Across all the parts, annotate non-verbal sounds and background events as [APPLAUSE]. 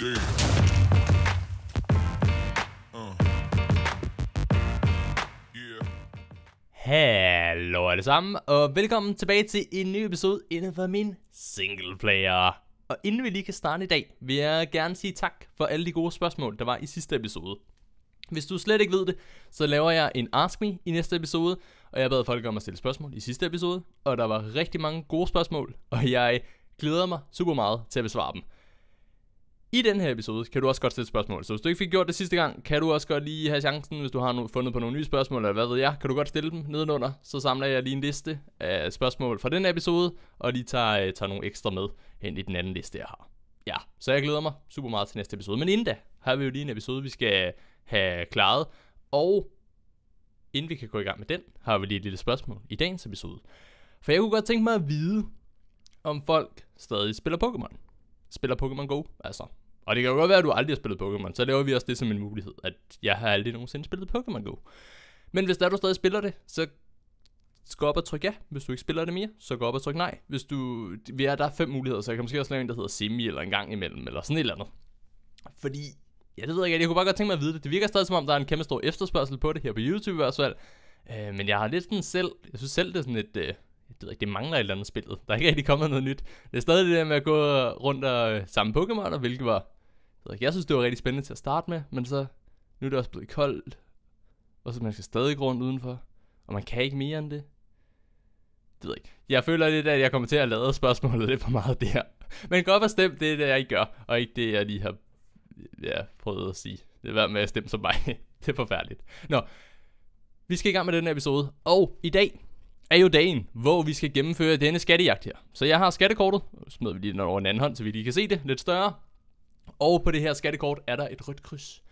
Damn. Uh. Yeah. Hallo alle sammen, og velkommen tilbage til en ny episode inden for min player. Og inden vi lige kan starte i dag, vil jeg gerne sige tak for alle de gode spørgsmål, der var i sidste episode. Hvis du slet ikke ved det, så laver jeg en Ask Me i næste episode, og jeg bad folk om at stille spørgsmål i sidste episode, og der var rigtig mange gode spørgsmål, og jeg glæder mig super meget til at besvare dem. I den her episode kan du også godt stille spørgsmål, så hvis du ikke fik gjort det sidste gang, kan du også godt lige have chancen, hvis du har fundet på nogle nye spørgsmål, eller hvad ved jeg, kan du godt stille dem nedenunder, så samler jeg lige en liste af spørgsmål fra den episode, og lige tager, øh, tager nogle ekstra med hen i den anden liste, jeg har. Ja, så jeg glæder mig super meget til næste episode, men inden da har vi jo lige en episode, vi skal have klaret, og inden vi kan gå i gang med den, har vi lige et lille spørgsmål i dagens episode. For jeg kunne godt tænke mig at vide, om folk stadig spiller Pokémon. Spiller Pokémon Go, altså og det kan jo godt være, at du aldrig har spillet Pokémon, så laver vi også det som en mulighed, at jeg har aldrig nogensinde spillet Pokémon Go. Men hvis der er, du stadig spiller det, så gå op og tryk ja. Hvis du ikke spiller det mere, så gå op og tryk nej. Hvis du, vi er, der er fem muligheder, så jeg kan måske også lave en, der hedder semi eller en gang imellem, eller sådan et eller andet. Fordi, ja, det ved jeg ikke, jeg kunne bare godt tænke mig at vide det. Det virker stadig som om, der er en kæmpe stor efterspørgsel på det her på YouTube i hvert fald. Øh, men jeg har lidt sådan selv, jeg synes selv, det er sådan et, øh, jeg ved ikke, det mangler et eller andet spillet. Der er ikke rigtig kommet noget nyt. Det er stadig det der med at gå rundt og øh, samle Pokémon, hvilket var jeg synes, det var rigtig spændende til at starte med, men så nu er det også blevet koldt, og så man skal stadig gå rundt udenfor, og man kan ikke mere end det. Det ved jeg ikke. Jeg føler lidt, at jeg kommer til at lade spørgsmålet lidt for meget der. Men godt at stemme det, det jeg ikke gør, og ikke det, jeg lige har ja, prøvet at sige. Det er værd med at stemme som mig. [LAUGHS] det er forfærdeligt. Nå, vi skal i gang med den episode, og i dag er jo dagen, hvor vi skal gennemføre denne skattejagt her. Så jeg har skattekortet, nu smider vi lige den over en anden hånd, så vi lige kan se det lidt større, og på det her skattekort er der et rødt kryds.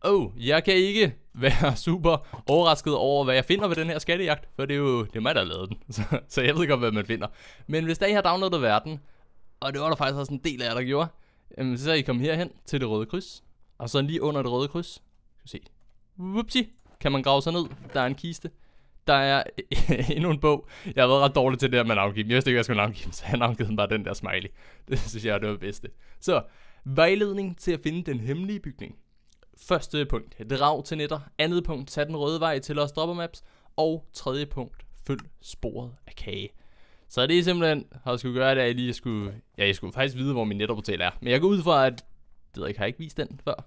Oh, jeg kan ikke [LAUGHS] være super overrasket over, hvad jeg finder ved den her skattejagt, for det er jo det er mig, der har lavet den, [LAUGHS] så, så jeg ved godt, hvad man finder. Men hvis der I har downloadet verden, og det var der faktisk også en del af jer, der gjorde, jamen, så er I kommet herhen til det røde kryds, og så lige under det røde kryds, skal se, whoopsie, kan man grave sig ned, der er en kiste, der er [LAUGHS] endnu en bog. Jeg har været ret dårlig til det her med navngiven. Jeg vidste ikke, hvad jeg skulle navngive så jeg navngivede bare den der smiley. Det synes jeg, det var det bedste. Så, Vejledning til at finde den hemmelige bygning. Første punkt, drag til netter. Andet punkt, tag den røde vej til os dropper maps. Og tredje punkt, følg sporet af kage. Så det er simpelthen, har jeg skulle gøre det, at jeg lige skulle, ja, jeg skulle faktisk vide, hvor min netportal er. Men jeg går ud fra, at det ved ikke, har jeg ikke vist den før?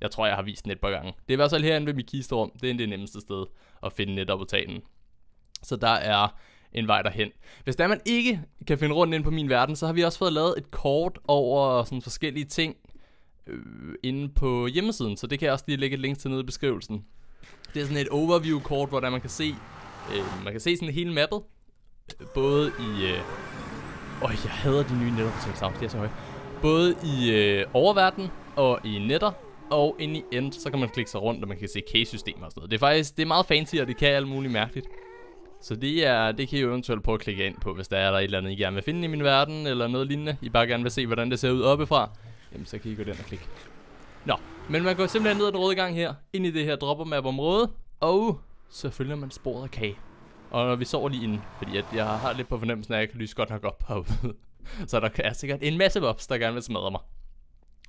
Jeg tror, jeg har vist den et par gange. Det er i hvert fald herinde ved mit kisterum. Det er det nemmeste sted at finde netportalen. Så der er en vej derhen. Hvis der man ikke kan finde rundt ind på min verden, så har vi også fået lavet et kort over sådan forskellige ting øh, inde på hjemmesiden, så det kan jeg også lige lægge et link til nede i beskrivelsen. Det er sådan et overview-kort, hvor der man kan se, øh, man kan se sådan hele mappet, både i... Øh, Øj, jeg hader de nye netter på det er så højt. Både i øh, oververden og i netter, og inde i end, så kan man klikke sig rundt, og man kan se case-systemer og sådan noget. Det er faktisk det er meget fancy, og det kan alt muligt mærkeligt. Så det, er, det kan I jo eventuelt prøve at klikke ind på, hvis der er der et eller andet, I gerne vil finde i min verden, eller noget lignende. I bare gerne vil se, hvordan det ser ud oppefra. Jamen, så kan I gå den og klikke. Nå, men man går simpelthen ned ad den røde gang her, ind i det her droppermap-område, og så følger man sporet af kage. Og når vi sover lige inden, fordi at jeg har lidt på fornemmelsen af, at jeg kan lyse godt nok op herude. [LAUGHS] så der er sikkert en masse mobs, der gerne vil smadre mig.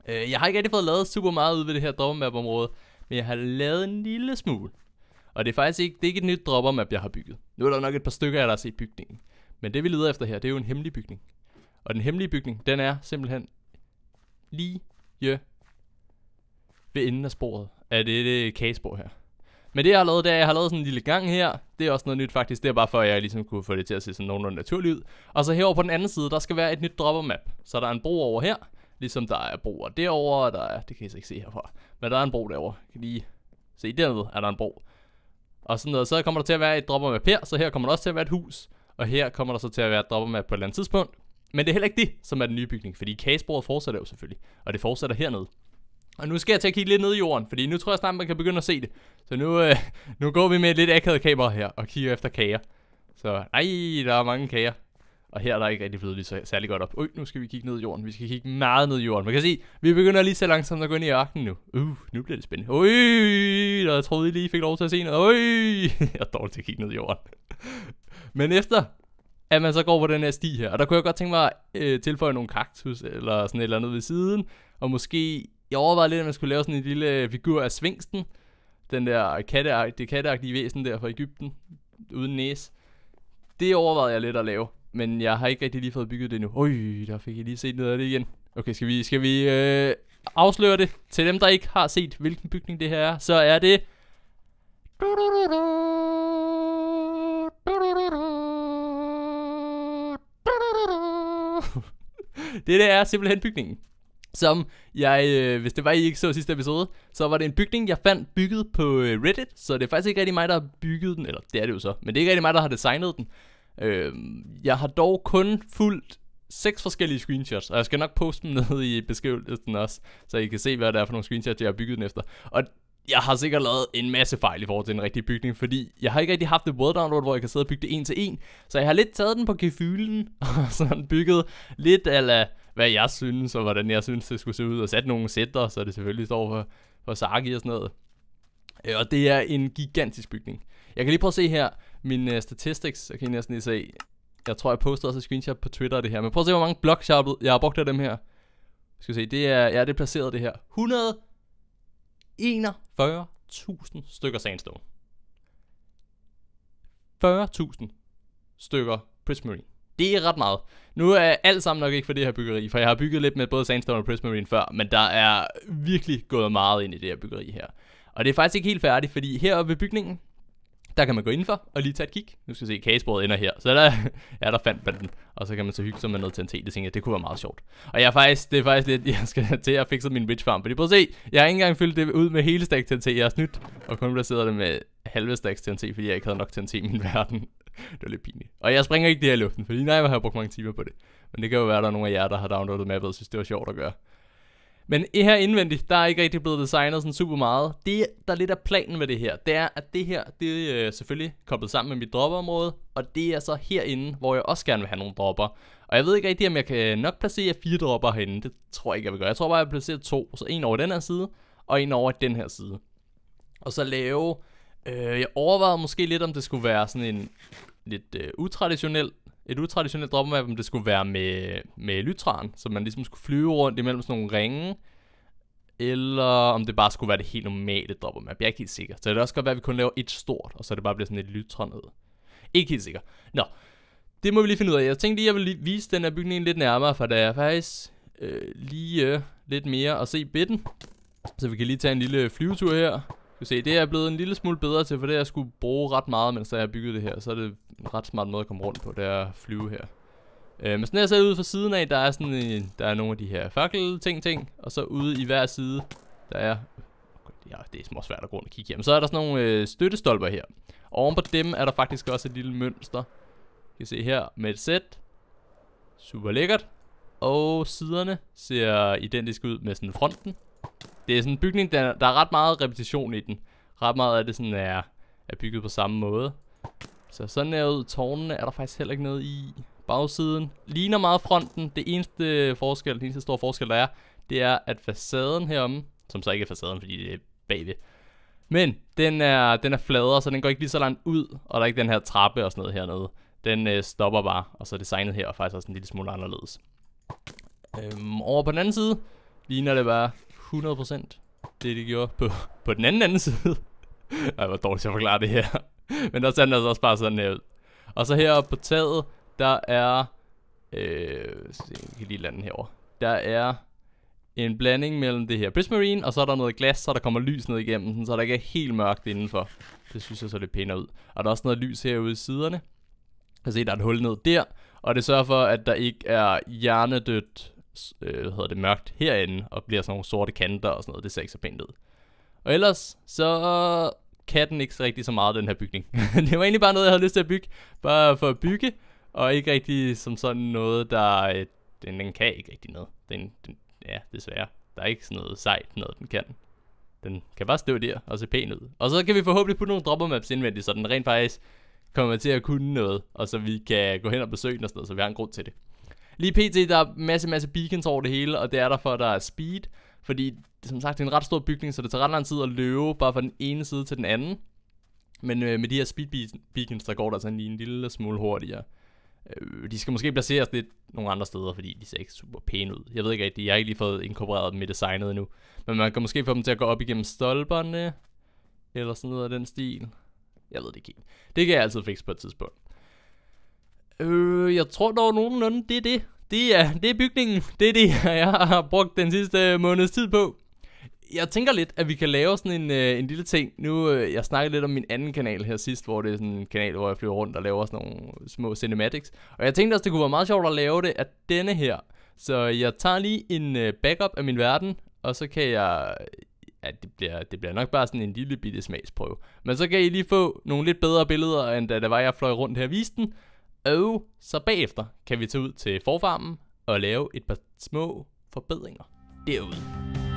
Øh, jeg har ikke rigtig fået lavet super meget ud ved det her droppermap-område, men jeg har lavet en lille smule. Og det er faktisk ikke, det er ikke et nyt dropper map, jeg har bygget. Nu er der nok et par stykker, af der har set bygningen. Men det vi leder efter her, det er jo en hemmelig bygning. Og den hemmelige bygning, den er simpelthen lige ved enden af sporet. Er det det kagespor her? Men det jeg har lavet, det er, at jeg har lavet sådan en lille gang her. Det er også noget nyt faktisk. Det er bare for, at jeg ligesom kunne få det til at se sådan nogenlunde naturligt ud. Og så herover på den anden side, der skal være et nyt dropper map. Så der er en bro over her. Ligesom der er broer derovre, og der er, det kan I så ikke se herfra. Men der er en bro derovre. Kan lige se dernede, er der en bro og sådan noget. Så kommer der til at være et dropper map her, så her kommer der også til at være et hus, og her kommer der så til at være et dropper map på et eller andet tidspunkt. Men det er heller ikke det, som er den nye bygning, fordi kagesporet fortsætter jo selvfølgelig, og det fortsætter hernede. Og nu skal jeg til at kigge lidt ned i jorden, fordi nu tror jeg snart, man kan begynde at se det. Så nu, øh, nu går vi med et lidt akavet kamera her og kigger efter kager. Så nej, der er mange kager. Og her er der ikke rigtig blevet lige særlig godt op. Øj, nu skal vi kigge ned i jorden. Vi skal kigge meget ned i jorden. Man kan se, vi begynder lige så langsomt at gå ind i ørkenen nu. Uh, nu bliver det spændende. Øj, der jeg troede, I lige fik lov til at se noget. Øj, [LAUGHS] jeg er dårlig til at kigge ned i jorden. Men efter, at man så går på den her sti her, og der kunne jeg godt tænke mig at øh, tilføje nogle kaktus eller sådan et eller andet ved siden. Og måske, jeg overvejede lidt, at man skulle lave sådan en lille figur af svingsten. Den der katteagtige, det katteagtige væsen der fra Ægypten, uden næse. Det overvejede jeg lidt at lave. Men jeg har ikke rigtig lige fået bygget det nu. Øj, der fik jeg lige set noget af det igen. Okay, skal vi, skal vi øh, afsløre det? Til dem, der ikke har set, hvilken bygning det her er, så er det... [LAUGHS] det der er simpelthen bygningen. Som jeg, øh, hvis det var I ikke så sidste episode, så var det en bygning, jeg fandt bygget på øh, Reddit. Så det er faktisk ikke rigtig mig, der har bygget den, eller det er det jo så, men det er ikke rigtig mig, der har designet den. Øh, jeg har dog kun fuldt seks forskellige screenshots, og jeg skal nok poste dem [LAUGHS] ned i beskrivelsen også, så I kan se, hvad det er for nogle screenshots, jeg har bygget den efter. Og jeg har sikkert lavet en masse fejl i forhold til en rigtig bygning, fordi jeg har ikke rigtig haft et world download, hvor jeg kan sidde og bygge det en til en. Så jeg har lidt taget den på kefylen, [LAUGHS] og sådan bygget lidt ala, hvad jeg synes, og hvordan jeg synes, det skulle se ud, og sat nogle sætter, så det selvfølgelig står for, for Saki og sådan noget. Øh, og det er en gigantisk bygning. Jeg kan lige prøve at se her min uh, statistics. Jeg kan næsten lige se. Jeg tror, jeg postede også et screenshot på Twitter af det her. Men prøv at se, hvor mange blocks jeg har, jeg har brugt af dem her. Skal se, det er, ja, det er placeret det her. 141.000 stykker sandstone. 40.000 stykker prismarine. Det er ret meget. Nu er alt sammen nok ikke for det her byggeri, for jeg har bygget lidt med både sandstone og prismarine før, men der er virkelig gået meget ind i det her byggeri her. Og det er faktisk ikke helt færdigt, fordi heroppe ved bygningen, der kan man gå indenfor og lige tage et kig. Nu skal vi se, kagesbordet ender her. Så der, ja, [LAUGHS] der fandt man den. Og så kan man så hygge sig med noget TNT. Det tænker jeg, det kunne være meget sjovt. Og jeg er faktisk, det er faktisk lidt, [LAUGHS] jeg skal til at fikse min witch farm. Fordi prøv at se, jeg har ikke engang fyldt det ud med hele stak TNT. Jeg har snydt og kun placeret det med halve stacks TNT, fordi jeg ikke havde nok TNT i min [LAUGHS] verden. det var lidt pinligt. Og jeg springer ikke det her i luften, fordi nej, jeg har brugt mange timer på det. Men det kan jo være, at der er nogle af jer, der har downloadet mappet og synes, det var sjovt at gøre. Men her indvendigt, der er ikke rigtig blevet designet sådan super meget. Det, der lidt er planen med det her, det er, at det her, det er øh, selvfølgelig koblet sammen med mit dropperområde, og det er så herinde, hvor jeg også gerne vil have nogle dropper. Og jeg ved ikke rigtig, om jeg kan nok placere fire dropper herinde. Det tror jeg ikke, jeg vil gøre. Jeg tror bare, jeg placerer to. Så en over den her side, og en over den her side. Og så lave... Øh, jeg overvejede måske lidt, om det skulle være sådan en lidt øh, utraditionel et utraditionelt drop om det skulle være med, med lytran, så man ligesom skulle flyve rundt imellem sådan nogle ringe, eller om det bare skulle være det helt normale dropper map. Jeg er ikke helt sikker. Så det kan også godt være, at vi kun laver et stort, og så det bare bliver sådan et lytron ud. Ikke helt sikker. Nå, det må vi lige finde ud af. Jeg tænkte lige, at jeg ville vise den her bygning lidt nærmere, for der er faktisk øh, lige øh, lidt mere at se bitten. Så vi kan lige tage en lille flyvetur her. Du se, det er blevet en lille smule bedre til, for det jeg skulle bruge ret meget, mens jeg har bygget det her. Så er det en ret smart måde at komme rundt på, det er at flyve her. Øh, men sådan her ser det ud fra siden af, der er sådan en, der er nogle af de her fakkel ting ting, og så ude i hver side, der er, ja, det er små svært at gå rundt og kigge her, men så er der sådan nogle øh, støttestolper her. Og oven på dem er der faktisk også et lille mønster. I kan se her med et sæt. Super lækkert. Og siderne ser identisk ud med sådan fronten. Det er sådan en bygning, der, der er ret meget repetition i den. Ret meget af det sådan er, er bygget på samme måde. Så sådan er ud. Tårnene er der faktisk heller ikke noget i. Bagsiden ligner meget fronten. Det eneste forskel, den eneste store forskel der er, det er at facaden heromme, som så ikke er facaden, fordi det er bagved. Men den er, den er fladere, så den går ikke lige så langt ud, og der er ikke den her trappe og sådan noget hernede. Den øh, stopper bare, og så er designet her og faktisk også en lille smule anderledes. Øhm, over på den anden side ligner det bare 100% det, de gjorde på, på den anden anden side. [LAUGHS] Ej, hvor dårligt at forklare det her. [LAUGHS] Men der ser den altså også bare sådan her ud. Og så her på taget, der er... Øh, jeg kan lige lande herovre. Der er en blanding mellem det her prismarine, og så er der noget glas, så der kommer lys ned igennem den, så der ikke er helt mørkt indenfor. Det synes jeg så lidt pænere ud. Og der er også noget lys herude i siderne. Kan se, der er et hul ned der, og det sørger for, at der ikke er hjernedødt, øh, hvad hedder det, mørkt herinde, og bliver sådan nogle sorte kanter og sådan noget. Det ser ikke så pænt ud. Og ellers, så kan den ikke så rigtig så meget, den her bygning. [LAUGHS] det var egentlig bare noget, jeg havde lyst til at bygge, bare for at bygge, og ikke rigtig som sådan noget, der... Øh, den, den kan ikke rigtig noget. Den, den, ja, desværre. Der er ikke sådan noget sejt noget, den kan. Den kan bare stå der og se pæn ud. Og så kan vi forhåbentlig putte nogle dropper maps indvendigt, så den rent faktisk kommer til at kunne noget, og så vi kan gå hen og besøge den og sådan noget, så vi har en grund til det. Lige pt, der er masse, masse beacons over det hele, og det er derfor, der er speed, fordi det, som sagt, det er en ret stor bygning, så det tager ret lang tid at løbe bare fra den ene side til den anden. Men øh, med de her speed beacons, der går der sådan lige en lille smule hurtigere. Øh, de skal måske placeres lidt nogle andre steder, fordi de ser ikke super pæne ud. Jeg ved ikke jeg har ikke lige fået inkorporeret dem i designet endnu. Men man kan måske få dem til at gå op igennem stolperne, eller sådan noget af den stil. Jeg ved det ikke Det kan jeg altid fikse på et tidspunkt. Øh, jeg tror dog nogenlunde, det er det. Det er, det er bygningen. Det er det, [LAUGHS] jeg har brugt den sidste måneds tid på jeg tænker lidt, at vi kan lave sådan en, øh, en lille ting. Nu, øh, jeg snakkede lidt om min anden kanal her sidst, hvor det er sådan en kanal, hvor jeg flyver rundt og laver sådan nogle små cinematics. Og jeg tænkte også, det kunne være meget sjovt at lave det af denne her. Så jeg tager lige en øh, backup af min verden, og så kan jeg... Ja, det bliver, det bliver nok bare sådan en lille bitte smagsprøve. Men så kan I lige få nogle lidt bedre billeder, end da det var, jeg fløj rundt her og viste den. Og så bagefter kan vi tage ud til forfarmen og lave et par små forbedringer derude.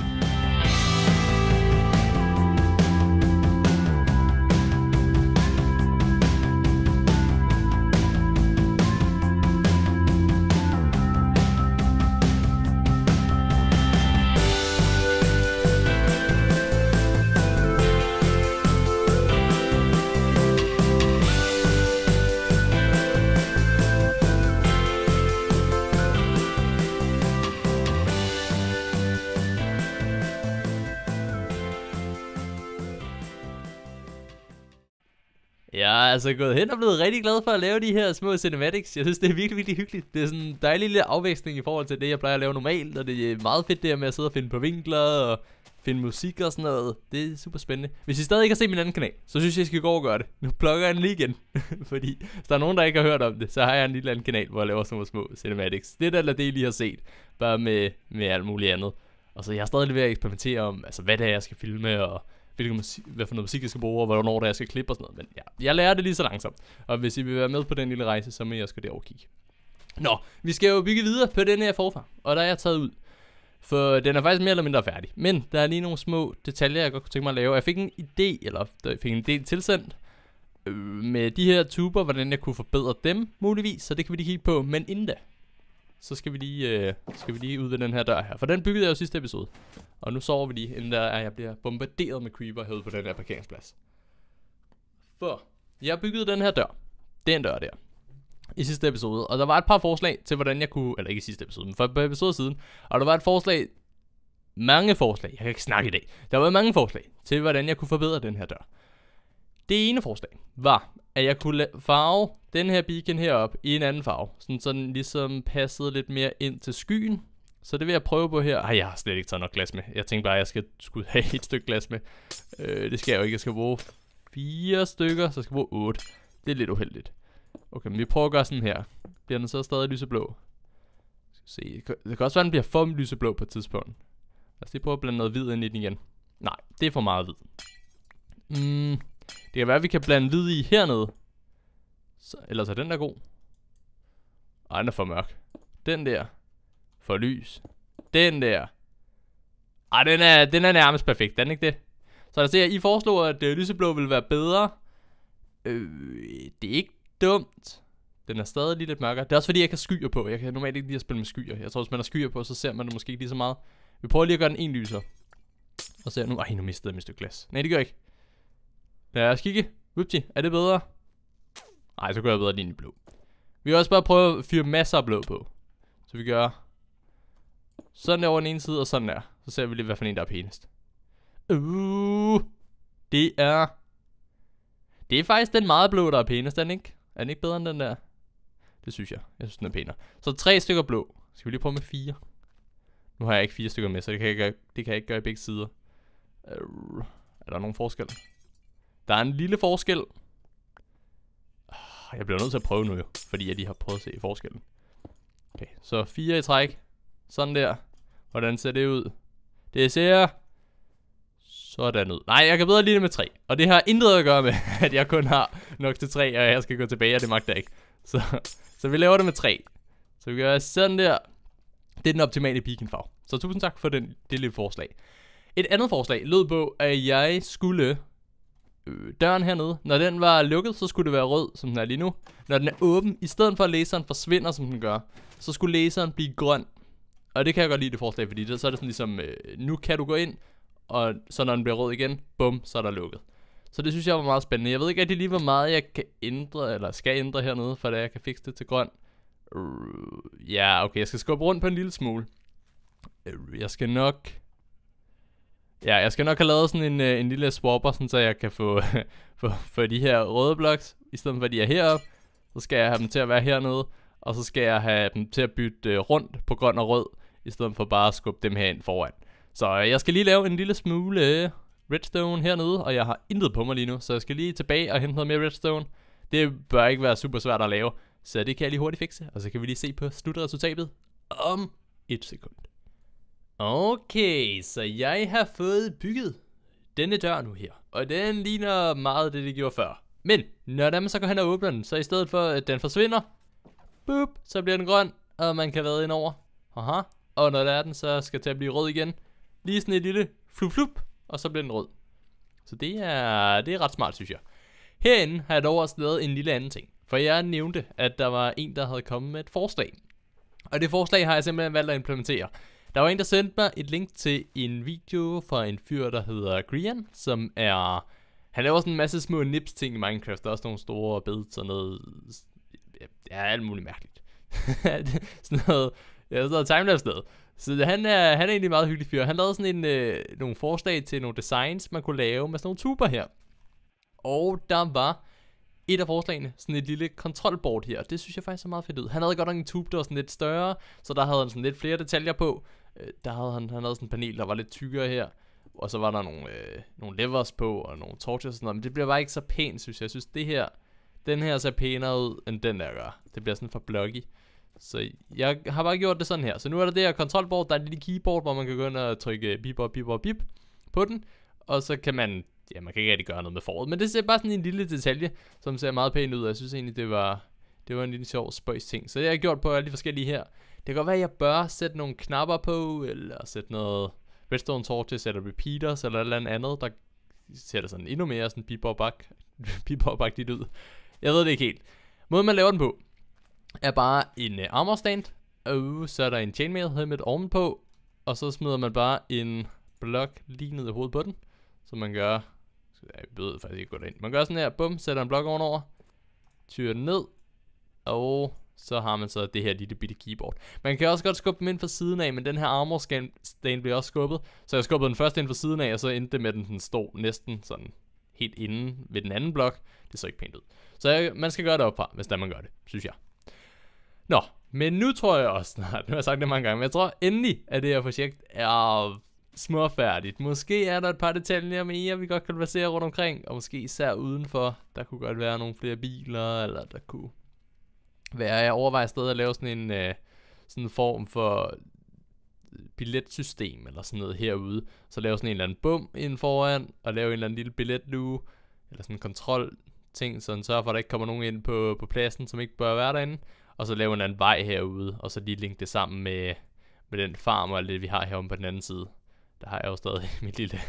altså gået hen og blevet rigtig glad for at lave de her små cinematics. Jeg synes, det er virkelig, virkelig hyggeligt. Det er sådan en dejlig lille afveksling i forhold til det, jeg plejer at lave normalt. Og det er meget fedt det her med at sidde og finde på vinkler og finde musik og sådan noget. Det er super spændende. Hvis I stadig ikke har set min anden kanal, så synes jeg, I skal gå og gøre det. Nu plukker jeg den lige igen. [LAUGHS] Fordi hvis der er nogen, der ikke har hørt om det, så har jeg en lille anden kanal, hvor jeg laver sådan nogle små cinematics. Det der eller det, I lige har set. Bare med, med alt muligt andet. Og så jeg er stadig ved at eksperimentere om, altså hvad det er, jeg skal filme og hvilken musik, hvad for noget musik jeg skal bruge, og hvornår det er, jeg skal klippe og sådan noget. Men ja, jeg lærer det lige så langsomt. Og hvis I vil være med på den lille rejse, så må jeg skulle derover kigge. Nå, vi skal jo bygge videre på den her forfar, og der er jeg taget ud. For den er faktisk mere eller mindre færdig. Men der er lige nogle små detaljer, jeg godt kunne tænke mig at lave. Jeg fik en idé, eller jeg fik en idé tilsendt, øh, med de her tuber, hvordan jeg kunne forbedre dem muligvis, så det kan vi lige kigge på. Men inden da, så skal vi lige, øh, skal vi lige ud ved den her dør her. For den byggede jeg jo sidste episode. Og nu sover vi lige, inden der er, jeg bliver bombarderet med creeper herude på den her parkeringsplads. For jeg byggede den her dør. Den dør der. I sidste episode. Og der var et par forslag til, hvordan jeg kunne... Eller ikke i sidste episode, men for et par siden. Og der var et forslag... Mange forslag. Jeg kan ikke snakke i dag. Der var mange forslag til, hvordan jeg kunne forbedre den her dør. Det ene forslag var, at jeg kunne farve den her beacon herop i en anden farve. Sådan, så den ligesom passede lidt mere ind til skyen. Så det vil jeg prøve på her. Ej, jeg har slet ikke taget nok glas med. Jeg tænkte bare, at jeg skal skulle have et stykke glas med. Øh, det skal jeg jo ikke. Jeg skal bruge fire stykker, så jeg skal bruge otte. Det er lidt uheldigt. Okay, men vi prøver at gøre sådan her. Bliver den så stadig lyseblå? Skal se. Det kan også være, at den bliver for lyseblå på et tidspunkt. Lad os lige prøve at blande noget hvid ind i den igen. Nej, det er for meget hvid. Mm, det kan være, at vi kan blande hvid i hernede. Så, ellers er den der god. Ej, den er for mørk. Den der. For lys. Den der. Ej, den er, den er nærmest perfekt, den er ikke det? Så der ser, I foreslår, at det øh, lyseblå vil være bedre. Øh, det er ikke dumt. Den er stadig lige lidt mørkere. Det er også fordi, jeg kan skyer på. Jeg kan normalt ikke lide at spille med skyer. Jeg tror, hvis man har skyer på, så ser man det måske ikke lige så meget. Vi prøver lige at gøre den en lysere. Og ser nu... Ej, nu mistede jeg mit stykke glas. Nej, det gør jeg ikke. Lad os kigge. Whoopty, er det bedre? Nej, så kunne jeg bedre lige blå. Vi vil også bare prøve at fyre masser af blå på. Så vi gør sådan der over den ene side, og sådan der. Så ser vi lige, hvad for en, der er pænest. Uh, det er... Det er faktisk den meget blå, der er pænest, er den ikke? Er den ikke bedre end den der? Det synes jeg. Jeg synes, den er pænere. Så tre stykker blå. Skal vi lige prøve med fire? Nu har jeg ikke fire stykker med, så det kan jeg ikke, det kan jeg ikke gøre i begge sider. Uh, er der nogen forskel? Der er en lille forskel. Ah, jeg bliver nødt til at prøve nu jo, fordi jeg lige har prøvet at se forskellen. Okay, så fire i træk. Sådan der. Hvordan ser det ud? Det ser sådan ud. Nej, jeg kan bedre lide det med 3. Og det har intet at gøre med, [LAUGHS] at jeg kun har nok til tre, og jeg skal gå tilbage, og det magter jeg ikke. Så, så vi laver det med 3. Så vi gør sådan der. Det er den optimale beaconfarve. Så tusind tak for den, det lille forslag. Et andet forslag lød på, at jeg skulle øh, døren hernede, når den var lukket, så skulle det være rød, som den er lige nu. Når den er åben, i stedet for at læseren forsvinder, som den gør, så skulle læseren blive grøn. Og det kan jeg godt lide det forslag, fordi det, så er det sådan ligesom, øh, nu kan du gå ind, og så når den bliver rød igen, bum, så er der lukket. Så det synes jeg var meget spændende. Jeg ved ikke rigtig lige, hvor meget jeg kan ændre, eller skal ændre hernede, for da jeg kan fikse det til grøn. Øh, ja, okay, jeg skal skubbe rundt på en lille smule. Øh, jeg skal nok Ja, jeg skal nok have lavet sådan en, øh, en lille swapper, sådan, så jeg kan få, for, [LAUGHS] for de her røde bloks, i stedet for at de er heroppe. Så skal jeg have dem til at være hernede, og så skal jeg have dem til at bytte øh, rundt på grøn og rød, i stedet for bare at skubbe dem herind foran. Så øh, jeg skal lige lave en lille smule redstone hernede, og jeg har intet på mig lige nu, så jeg skal lige tilbage og hente noget mere redstone. Det bør ikke være super svært at lave, så det kan jeg lige hurtigt fikse, og så kan vi lige se på slutresultatet om et sekund. Okay, så jeg har fået bygget denne dør nu her. Og den ligner meget det, det gjorde før. Men, når man så går hen og åbner den, så i stedet for at den forsvinder, boop, så bliver den grøn, og man kan vade ind over. Aha. Og når der er den, så skal den til at blive rød igen. Lige sådan et lille flup flup, og så bliver den rød. Så det er, det er ret smart, synes jeg. Herinde har jeg dog også lavet en lille anden ting. For jeg nævnte, at der var en, der havde kommet med et forslag. Og det forslag har jeg simpelthen valgt at implementere. Der var en, der sendte mig et link til en video fra en fyr, der hedder Grian, som er... Han laver sådan en masse små nips ting i Minecraft. Der er også nogle store beds og noget... Ja, alt muligt mærkeligt. [LAUGHS] sådan noget... Ja, sådan noget timelapse noget. Så han er, han er egentlig en meget hyggelig fyr. Han lavede sådan en, øh, nogle forslag til nogle designs, man kunne lave med sådan nogle tuber her. Og der var et af forslagene, sådan et lille kontrolbord her. Det synes jeg faktisk er meget fedt ud. Han havde godt nok en tube, der var sådan lidt større, så der havde han sådan lidt flere detaljer på øh, der havde han, han havde sådan en panel, der var lidt tykkere her, og så var der nogle, øh, nogle levers på, og nogle torches og sådan noget, men det bliver bare ikke så pænt, synes jeg. Jeg synes, det her, den her ser pænere ud, end den der gør. Det bliver sådan for blocky. Så jeg har bare gjort det sådan her. Så nu er der det her kontrolbord, der er et lille keyboard, hvor man kan gå ind og trykke bip og bip og bip på den. Og så kan man, ja man kan ikke rigtig gøre noget med forret, men det ser bare sådan en lille detalje, som ser meget pænt ud, og jeg synes egentlig, det var, det var en lille sjov spøjs ting. Så det har jeg gjort på alle de forskellige her kan godt være, at jeg bør sætte nogle knapper på, eller sætte noget redstone torches, eller repeaters, eller et eller andet, der sætter sådan endnu mere sådan bebop [LAUGHS] bebop dit ud. Jeg ved det ikke helt. Måden man laver den på, er bare en uh, armor stand, og så er der en chainmail helmet ovenpå, og så smider man bare en blok lige ned i hovedet på den, så man gør, så jeg ved faktisk ikke, det ind. man gør sådan her, bum, sætter en blok ovenover, tyrer den ned, og så har man så det her lille bitte keyboard. Man kan også godt skubbe dem ind fra siden af, men den her armor stand bliver også skubbet. Så jeg skubbede den først ind fra siden af, og så endte det med, at den stod næsten sådan helt inde ved den anden blok. Det så ikke pænt ud. Så jeg, man skal gøre det opfra, hvis der man gør det, synes jeg. Nå, men nu tror jeg også snart, [LAUGHS] nu har jeg sagt det mange gange, men jeg tror endelig, at det her projekt er småfærdigt. Måske er der et par detaljer mere, vi godt kan placere rundt omkring, og måske især udenfor. Der kunne godt være nogle flere biler, eller der kunne være. Jeg overvejer stadig at lave sådan en, øh, sådan en form for øh, billetsystem eller sådan noget herude. Så lave sådan en eller anden bum inden foran, og lave en eller anden lille billetluge, eller sådan en kontrol ting, så den sørger for, at der ikke kommer nogen ind på, på pladsen, som ikke bør være derinde. Og så lave en eller anden vej herude, og så lige linke det sammen med, med den farm og det, vi har herom på den anden side. Der har jeg jo stadig [LAUGHS] mit lille,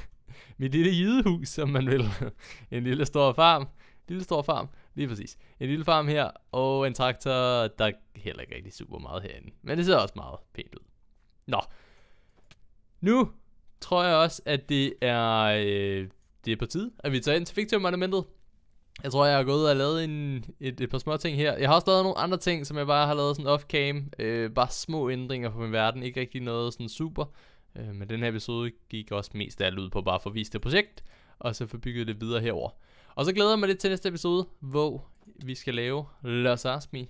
mit lille jidehus, som man vil. [LAUGHS] en lille stor farm. Lille stor farm, lige præcis. En lille farm her, og en traktor, der er heller ikke rigtig super meget herinde. Men det ser også meget pænt ud. Nå. Nu tror jeg også, at det er, øh, det er på tide, at vi tager ind til Fiktium-monumentet. Jeg tror, jeg har gået og lavet en, et, et par små ting her. Jeg har også lavet nogle andre ting, som jeg bare har lavet sådan off-cam. Øh, bare små ændringer på min verden. Ikke rigtig noget sådan super. Øh, men den her episode gik også mest af alt ud på bare at forvise det projekt. Og så bygget det videre herover. Og så glæder jeg mig lidt til næste episode, hvor vi skal lave Los Asmi.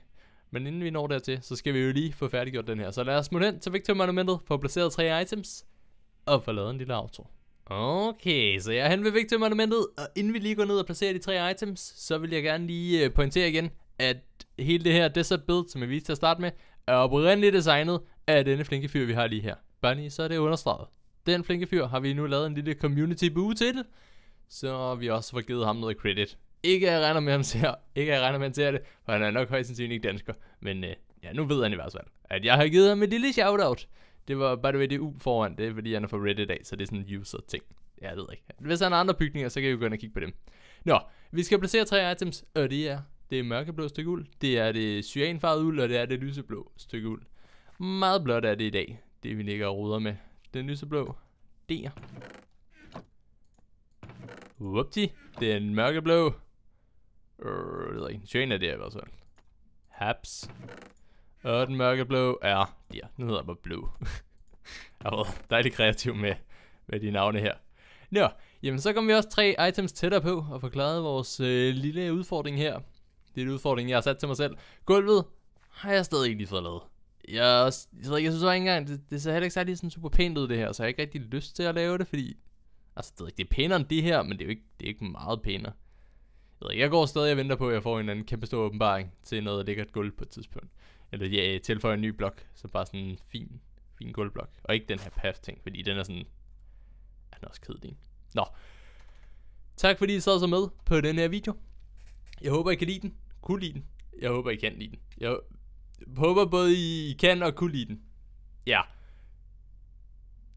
Men inden vi når dertil, så skal vi jo lige få færdiggjort den her. Så lad os smutte hen til Victor Monumentet, få placeret tre items, og få lavet en lille outro. Okay, så jeg er hen ved Victor Monumentet, og inden vi lige går ned og placerer de tre items, så vil jeg gerne lige øh, pointere igen, at hele det her desert build, som jeg viste til at starte med, er oprindeligt designet af denne flinke fyr, vi har lige her. Bunny, så er det understreget. Den flinke fyr har vi nu lavet en lille community boo til, så vi også får givet ham noget credit. Ikke at jeg regner med, ham ser, ikke at jeg regner med, han ser det, for han er nok højst sandsynligt ikke dansker. Men øh, ja, nu ved han i hvert fald, at jeg har givet ham et lille shoutout. Det var, by the way, det U foran, det er fordi, han er fra Reddit af, så det er sådan en user-ting. Ja, jeg ved ikke. Hvis han har andre bygninger, så kan vi gå ind og kigge på dem. Nå, vi skal placere tre items, og det er det mørkeblå stykke uld, det er det cyanfarvede uld, og det er det lyseblå stykke uld. Meget blåt er det i dag, det vi ligger og ruder med. Den lyseblå, der. Whoopty. Det er en mørkeblå. Øh, det ved ikke. det er der i hvert fald. Haps. Og den mørkeblå er der. Den hedder bare blå. [LAUGHS] jeg har dejligt kreativ med, med de navne her. Nå, jamen så kom vi også tre items tættere på og forklarede vores øh, lille udfordring her. Det er en udfordring, jeg har sat til mig selv. Gulvet har jeg stadig ikke lige fået lavet. Jeg, jeg, jeg synes ikke engang, det, det ser heller ikke særlig sådan super pænt ud det her, så jeg har ikke rigtig lyst til at lave det, fordi Altså, det, ikke, er pænere end det her, men det er jo ikke, det er ikke meget pænere. Jeg, ved, jeg går stadig og venter på, at jeg får en anden kæmpe stor åbenbaring til noget et gulv på et tidspunkt. Eller ja, tilføjer en ny blok, så bare sådan en fin, fin gulvblok. Og ikke den her path-ting, fordi den er sådan... Er den også kedelig, Nå. Tak fordi I sad så med på den her video. Jeg håber, I kan lide den. Kunne lide den. Jeg håber, I kan lide den. Jeg håber både, I kan og kunne lide den. Ja.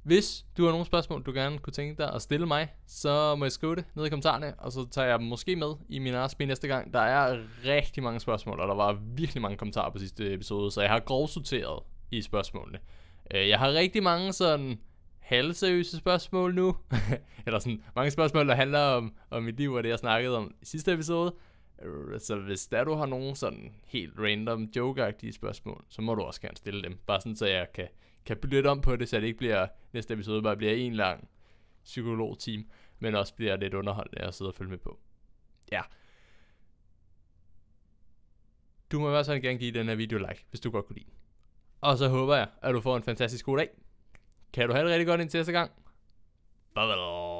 Hvis du har nogle spørgsmål, du gerne kunne tænke dig at stille mig, så må jeg skrive det ned i kommentarerne, og så tager jeg dem måske med i min afspil næste gang. Der er rigtig mange spørgsmål, og der var virkelig mange kommentarer på sidste episode, så jeg har grovsorteret i spørgsmålene. Øh, jeg har rigtig mange sådan halvseriøse spørgsmål nu, [LAUGHS] eller sådan mange spørgsmål, der handler om, om mit liv og det, jeg snakkede om i sidste episode. Øh, så hvis der du har nogle sådan helt random joke spørgsmål, så må du også gerne stille dem, bare sådan så jeg kan kan bytte om på det, så det ikke bliver, næste episode bare bliver en lang psykolog-team, men også bliver lidt underholdende at sidde og følge med på. Ja. Du må i hvert fald gerne give den her video like, hvis du godt kunne lide Og så håber jeg, at du får en fantastisk god dag. Kan du have det rigtig godt indtil næste gang. Bye bye.